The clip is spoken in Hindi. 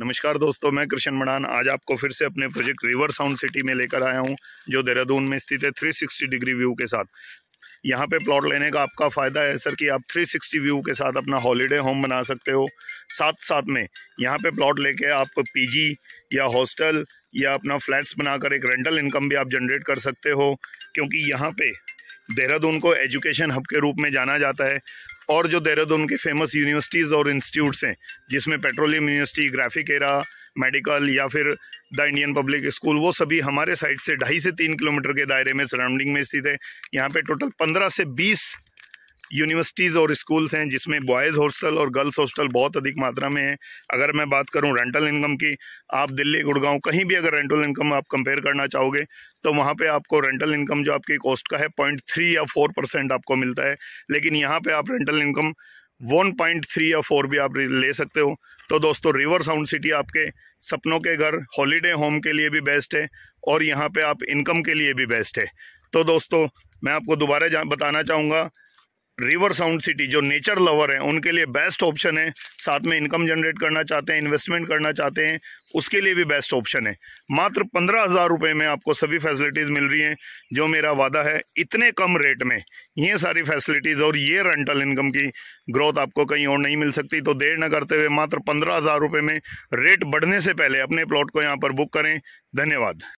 नमस्कार दोस्तों मैं कृष्ण मड़ान आज आपको फिर से अपने प्रोजेक्ट रिवर साउंड सिटी में लेकर आया हूं जो देहरादून में स्थित है 360 डिग्री व्यू के साथ यहां पे प्लॉट लेने का आपका फ़ायदा है सर कि आप 360 व्यू के साथ अपना हॉलीडे होम बना सकते हो साथ साथ में यहां पे प्लॉट लेके आप पीजी या हॉस्टल या अपना फ्लैट्स बनाकर एक रेंटल इनकम भी आप जनरेट कर सकते हो क्योंकि यहाँ पर देहरादून को एजुकेशन हब के रूप में जाना जाता है और जो देहरादून की फेमस यूनिवर्सिटीज़ और इंस्टीट्यूट्स हैं जिसमें petroleum university graphic era medical या फिर द इंडियन पब्लिक स्कूल वो सभी हमारे साइड से ढाई से तीन किलोमीटर के दायरे में सराउंडिंग में स्थित है यहाँ पे टोटल पंद्रह से बीस यूनिवर्सिटीज़ और स्कूल्स हैं जिसमें बॉयज़ हॉस्टल और गर्ल्स हॉस्टल बहुत अधिक मात्रा में है अगर मैं बात करूं रेंटल इनकम की आप दिल्ली गुड़गांव कहीं भी अगर रेंटल इनकम आप कंपेयर करना चाहोगे तो वहाँ पे आपको रेंटल इनकम जो आपकी कॉस्ट का है पॉइंट थ्री या फोर परसेंट आपको मिलता है लेकिन यहाँ पर आप rental income one point three या फोर भी आप ले सकते हो तो दोस्तों रिवर साउंड सिटी आपके सपनों के घर हॉलीडे होम के लिए भी बेस्ट है और यहाँ पर आप इनकम के लिए भी बेस्ट है तो दोस्तों मैं आपको दोबारा बताना चाहूँगा रिवर साउंड सिटी जो नेचर लवर हैं उनके लिए बेस्ट ऑप्शन है साथ में इनकम जनरेट करना चाहते हैं इन्वेस्टमेंट करना चाहते हैं उसके लिए भी बेस्ट ऑप्शन है मात्र पंद्रह हज़ार रुपये में आपको सभी फैसिलिटीज़ मिल रही हैं जो मेरा वादा है इतने कम रेट में ये सारी फैसिलिटीज़ और ये रेंटल इनकम की ग्रोथ आपको कहीं और नहीं मिल सकती तो देर न करते हुए मात्र पंद्रह हज़ार रुपये में रेट बढ़ने से पहले अपने प्लॉट को यहाँ पर बुक करें धन्यवाद